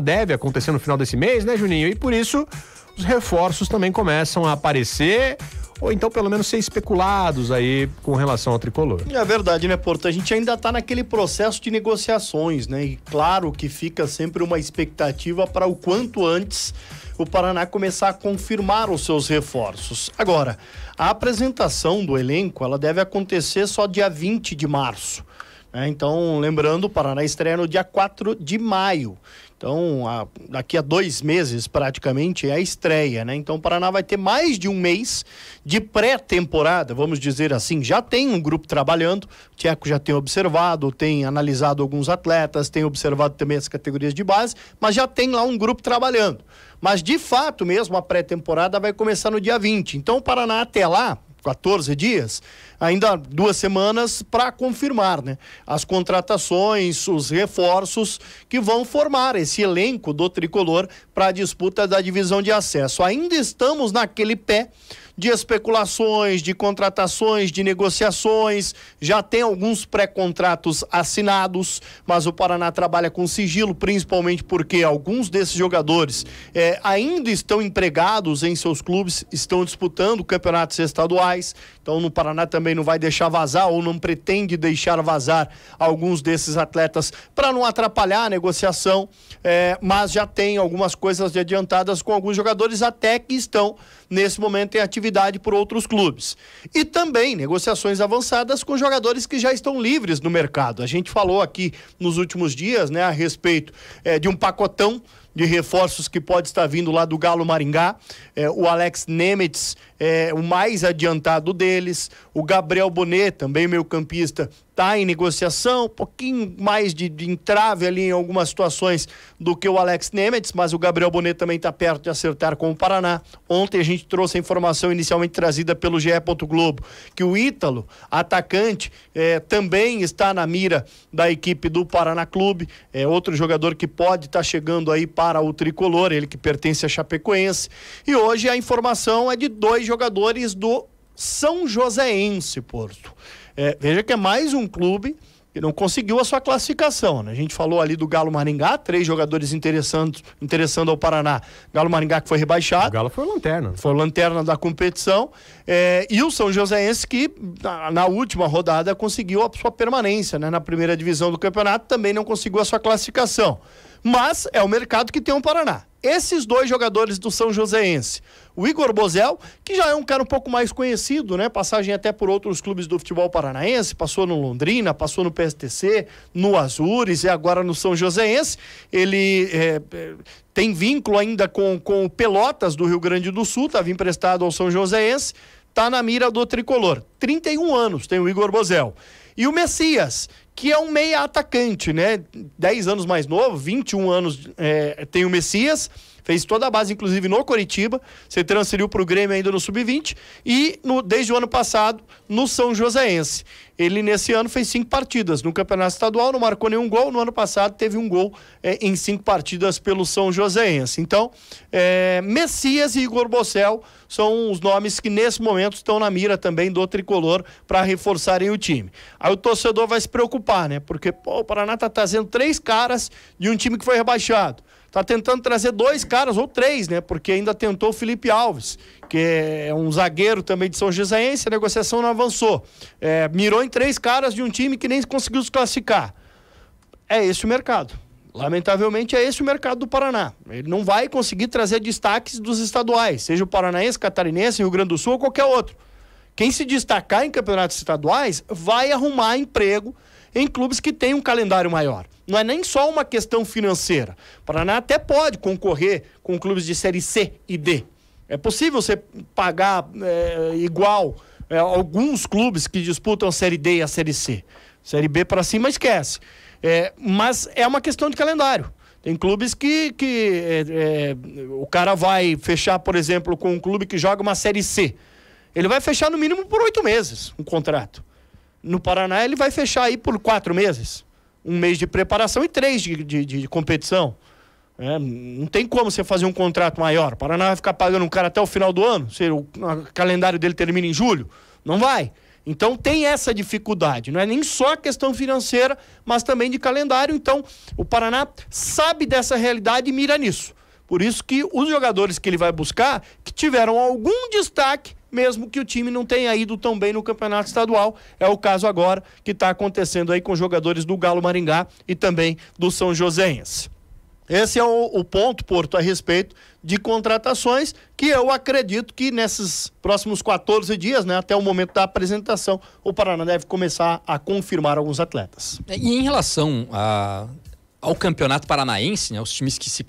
deve acontecer no final desse mês, né, Juninho? E por isso os reforços também começam a aparecer ou então pelo menos ser especulados aí com relação ao tricolor. É verdade, né, Porto? A gente ainda está naquele processo de negociações, né? E claro que fica sempre uma expectativa para o quanto antes o Paraná começar a confirmar os seus reforços. Agora, a apresentação do elenco, ela deve acontecer só dia 20 de março. Né? Então, lembrando, o Paraná estreia no dia 4 de maio. Então, a, daqui a dois meses, praticamente, é a estreia, né? Então, o Paraná vai ter mais de um mês de pré-temporada, vamos dizer assim. Já tem um grupo trabalhando, o Tcheco já tem observado, tem analisado alguns atletas, tem observado também as categorias de base, mas já tem lá um grupo trabalhando. Mas, de fato mesmo, a pré-temporada vai começar no dia 20. Então, o Paraná até lá 14 dias, ainda duas semanas para confirmar né, as contratações, os reforços que vão formar esse elenco do tricolor para a disputa da divisão de acesso. Ainda estamos naquele pé de especulações, de contratações, de negociações. Já tem alguns pré-contratos assinados, mas o Paraná trabalha com sigilo, principalmente porque alguns desses jogadores é, ainda estão empregados em seus clubes, estão disputando campeonatos estaduais. Então, no Paraná também não vai deixar vazar ou não pretende deixar vazar alguns desses atletas para não atrapalhar a negociação. É, mas já tem algumas coisas adiantadas com alguns jogadores, até que estão nesse momento em atividade por outros clubes. E também negociações avançadas com jogadores que já estão livres no mercado. A gente falou aqui nos últimos dias né, a respeito é, de um pacotão de reforços que pode estar vindo lá do Galo Maringá. É, o Alex Nemitz é o mais adiantado deles. O Gabriel Bonet, também meio-campista, está em negociação, um pouquinho mais de, de, entrave ali em algumas situações do que o Alex Nemitz, mas o Gabriel Bonet também está perto de acertar com o Paraná. Ontem a gente trouxe a informação inicialmente trazida pelo GE. Globo que o Ítalo, atacante, é, também está na mira da equipe do Paraná Clube. É outro jogador que pode estar tá chegando aí para para o tricolor, ele que pertence a Chapecoense. E hoje a informação é de dois jogadores do São Joséense, Porto. É, veja que é mais um clube que não conseguiu a sua classificação. Né? A gente falou ali do Galo Maringá, três jogadores interessantes, interessando ao Paraná. Galo Maringá que foi rebaixado. O Galo foi lanterna. Foi lanterna da competição. É, e o São Joséense que na, na, última rodada conseguiu a sua permanência né? na primeira divisão do campeonato, também não conseguiu a sua classificação. Mas é o mercado que tem o Paraná esses dois jogadores do São Joséense. O Igor Bozel, que já é um cara um pouco mais conhecido, né? Passagem até por outros clubes do futebol paranaense, passou no Londrina, passou no PSTC, no Azures e agora no São Joséense. Ele é, é, tem vínculo ainda com, com o Pelotas do Rio Grande do Sul, estava emprestado ao São Joséense, está na mira do tricolor. 31 anos tem o Igor Bozel. E o Messias, que é um meia atacante, né? 10 anos mais novo, 21 anos é, tem o Messias fez toda a base, inclusive no Coritiba, se transferiu para o Grêmio ainda no Sub-20 e no, desde o ano passado no São Joséense. Ele, nesse ano, fez cinco partidas no Campeonato Estadual, não marcou nenhum gol. No ano passado, teve um gol é, em cinco partidas pelo São Joséense. Então, é, Messias e Igor Bocel são os nomes que, nesse momento, estão na mira também do tricolor para reforçarem o time. Aí o torcedor vai se preocupar, né? Porque pô, o Paraná está trazendo três caras de um time que foi rebaixado. Tá tentando trazer dois caras, ou três, né? Porque ainda tentou o Felipe Alves, que é um zagueiro também de São Gisaense, a negociação não avançou. É, mirou em três caras de um time que nem conseguiu se classificar. É esse o mercado. Lamentavelmente é esse o mercado do Paraná. Ele não vai conseguir trazer destaques dos estaduais, seja o paranaense, catarinense, Rio Grande do Sul ou qualquer outro. Quem se destacar em campeonatos estaduais vai arrumar emprego em clubes que têm um calendário maior. Não é nem só uma questão financeira. O Paraná até pode concorrer com clubes de Série C e D. É possível você pagar é, igual é, alguns clubes que disputam a Série D e a Série C. Série B para cima esquece. É, mas é uma questão de calendário. Tem clubes que, que é, é, o cara vai fechar, por exemplo, com um clube que joga uma Série C. Ele vai fechar no mínimo por oito meses um contrato no Paraná, ele vai fechar aí por quatro meses. Um mês de preparação e três de, de, de competição. É, não tem como você fazer um contrato maior. O Paraná vai ficar pagando um cara até o final do ano, se o calendário dele termina em julho. Não vai. Então tem essa dificuldade. Não é nem só questão financeira, mas também de calendário. Então o Paraná sabe dessa realidade e mira nisso. Por isso que os jogadores que ele vai buscar, que tiveram algum destaque mesmo que o time não tenha ido tão bem no campeonato estadual. É o caso agora que está acontecendo aí com jogadores do Galo Maringá e também do São Joséense. Esse é o, o, ponto, Porto, a respeito de contratações, que eu acredito que nesses próximos 14 dias, né, até o momento da apresentação, o Paraná deve começar a confirmar alguns atletas. E em relação a, ao Campeonato Paranaense, né, os times que se